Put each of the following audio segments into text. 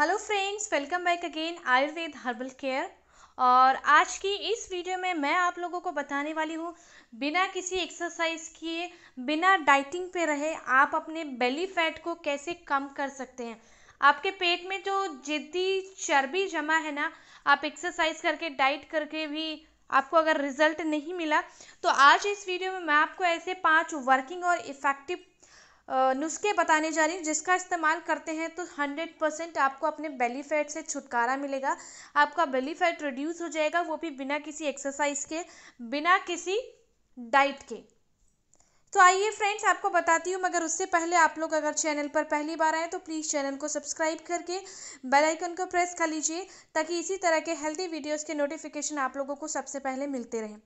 hello friends welcome back again Ayurveda herbal care और आज की इस वीडियो में मैं आप लोगों को बताने वाली हूँ बिना किसी एक्सरसाइज किए बिना डाइटिंग पे रहे आप अपने बेली फैट को कैसे कम कर सकते हैं आपके पेट में जो जिद्दी चर्बी जमा है ना आप एक्सरसाइज करके डाइट करके भी आपको अगर रिजल्ट नहीं मिला तो आज इस वीडियो में मैं आपको ऐसे पाँच वर्किंग और इफ़ेक्टिव नुस्खे बताने जा रही हूँ जिसका इस्तेमाल करते हैं तो हंड्रेड परसेंट आपको अपने बेली फैट से छुटकारा मिलेगा आपका बेली फैट रिड्यूस हो जाएगा वो भी बिना किसी एक्सरसाइज के बिना किसी डाइट के तो आइए फ्रेंड्स आपको बताती हूँ मगर उससे पहले आप लोग अगर चैनल पर पहली बार आए तो प्लीज़ चैनल को सब्सक्राइब करके बेल आइकन को प्रेस कर लीजिए ताकि इसी तरह के हेल्दी वीडियोस के नोटिफिकेशन आप लोगों को सबसे पहले मिलते रहें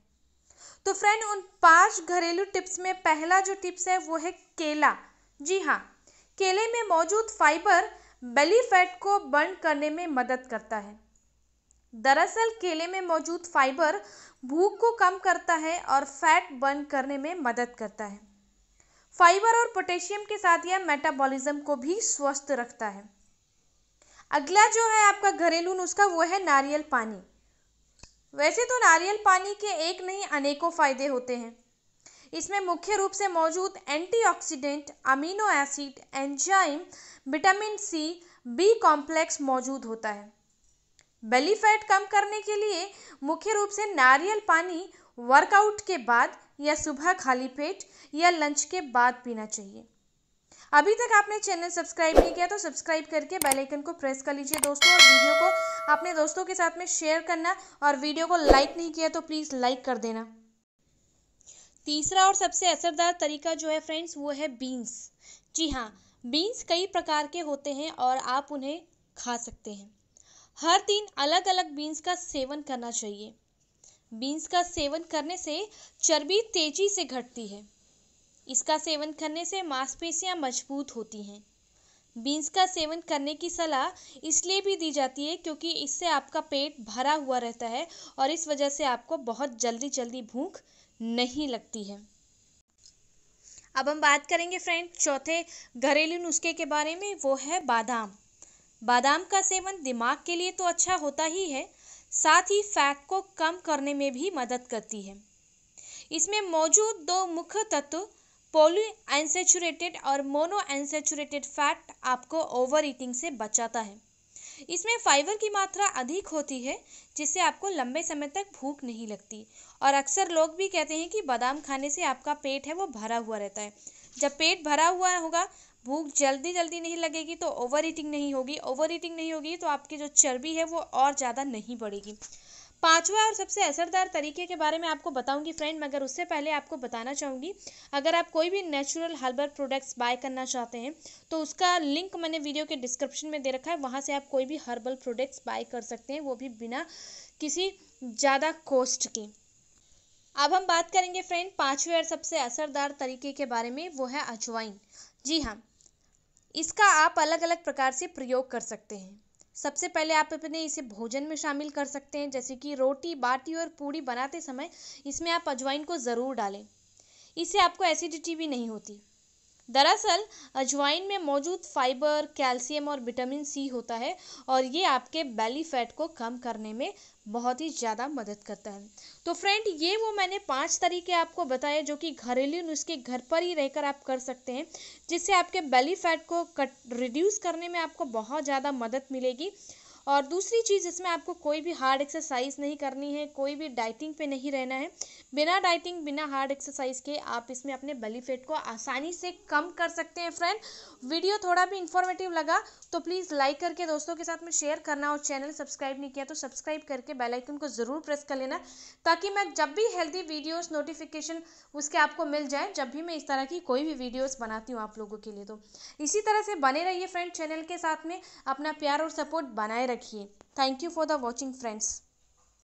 तो फ्रेंड उन पांच घरेलू टिप्स में पहला जो टिप्स है वो है केला जी हाँ केले में मौजूद फाइबर बेली फैट को बर्न करने में मदद करता है दरअसल केले में मौजूद फाइबर भूख को कम करता है और फैट बर्न करने में मदद करता है फाइबर और पोटेशियम के साथ यह मेटाबॉलिज्म को भी स्वस्थ रखता है अगला जो है आपका घरेलू नुस्खा वो है नारियल पानी वैसे तो नारियल पानी के एक नहीं अनेकों फायदे होते हैं इसमें मुख्य रूप से मौजूद antioxidant amino acid enzyme vitamin C B complex मौजूद होता है बेली फैट कम करने के लिए मुख्य रूप से नारियल पानी वर्कआउट के बाद या सुबह खाली पेट या लंच के बाद पीना चाहिए अभी तक आपने चैनल सब्सक्राइब नहीं किया तो सब्सक्राइब करके बेल आइकन को प्रेस कर लीजिए दोस्तों और वीडियो को अपने दोस्तों के साथ में शेयर करना और वीडियो को लाइक नहीं किया तो प्लीज़ लाइक कर देना तीसरा और सबसे असरदार तरीका जो है फ्रेंड्स वो है बीन्स जी हाँ बीन्स कई प्रकार के होते हैं और आप उन्हें खा सकते हैं हर दिन अलग अलग बीन्स का सेवन करना चाहिए बीन्स का सेवन करने से चर्बी तेजी से घटती है इसका सेवन करने से मांसपेशियां मजबूत होती हैं बीन्स का सेवन करने की सलाह इसलिए भी दी जाती है क्योंकि इससे आपका पेट भरा हुआ रहता है और इस वजह से आपको बहुत जल्दी जल्दी भूख नहीं लगती है अब हम बात करेंगे फ्रेंड चौथे घरेलू नुस्खे के बारे में वो है बादाम बादाम का सेवन दिमाग के लिए तो अच्छा होता ही है साथ ही फैट को कम करने में भी मदद करती है इसमें मौजूद दो मुख्य तत्व पोली और मोनो फैट आपको ओवर ईटिंग से बचाता है इसमें फाइबर की मात्रा अधिक होती है जिससे आपको लंबे समय तक भूख नहीं लगती और अक्सर लोग भी कहते हैं कि बादाम खाने से आपका पेट है वो भरा हुआ रहता है जब पेट भरा हुआ होगा भूख जल्दी जल्दी नहीं लगेगी तो ओवर ईटिंग नहीं होगी ओवर ईटिंग नहीं होगी तो आपकी जो चर्बी है वो और ज़्यादा नहीं बढ़ेगी पाँचवा और सबसे असरदार तरीके के बारे में आपको बताऊंगी फ्रेंड मगर उससे पहले आपको बताना चाहूँगी अगर आप कोई भी नेचुरल हर्बल प्रोडक्ट्स बाय करना चाहते हैं तो उसका लिंक मैंने वीडियो के डिस्क्रिप्शन में दे रखा है वहाँ से आप कोई भी हर्बल प्रोडक्ट्स बाय कर सकते हैं वो भी बिना किसी ज़्यादा कॉस्ट के अब हम बात करेंगे फ्रेंड पाँचवें और सबसे असरदार तरीके के बारे में वो है अजवाइन जी हाँ इसका आप अलग अलग प्रकार से प्रयोग कर सकते हैं सबसे पहले आप अपने इसे भोजन में शामिल कर सकते हैं जैसे कि रोटी बाटी और पूड़ी बनाते समय इसमें आप अजवाइन को ज़रूर डालें इससे आपको एसिडिटी भी नहीं होती दरअसल अजवाइन में मौजूद फाइबर कैल्शियम और विटामिन सी होता है और ये आपके बैली फैट को कम करने में बहुत ही ज़्यादा मदद करता है तो फ्रेंड ये वो मैंने पांच तरीके आपको बताए जो कि घरेलू नुस्खे घर पर ही रहकर आप कर सकते हैं जिससे आपके बैली फैट को कट रिड्यूस करने में आपको बहुत ज़्यादा मदद मिलेगी और दूसरी चीज़ इसमें आपको कोई भी हार्ड एक्सरसाइज नहीं करनी है कोई भी डाइटिंग पे नहीं रहना है बिना डाइटिंग बिना हार्ड एक्सरसाइज के आप इसमें अपने बली फेट को आसानी से कम कर सकते हैं फ्रेंड वीडियो थोड़ा भी इंफॉर्मेटिव लगा तो प्लीज़ लाइक करके दोस्तों के साथ में शेयर करना और चैनल सब्सक्राइब नहीं किया तो सब्सक्राइब करके बेलाइकन को ज़रूर प्रेस कर लेना ताकि मैं जब भी हेल्दी वीडियोज़ नोटिफिकेशन उसके आपको मिल जाए जब भी मैं इस तरह की कोई भी वीडियोज बनाती हूँ आप लोगों के लिए तो इसी तरह से बने रहिए फ्रेंड चैनल के साथ में अपना प्यार और सपोर्ट बनाए रखिए thank you for the watching friends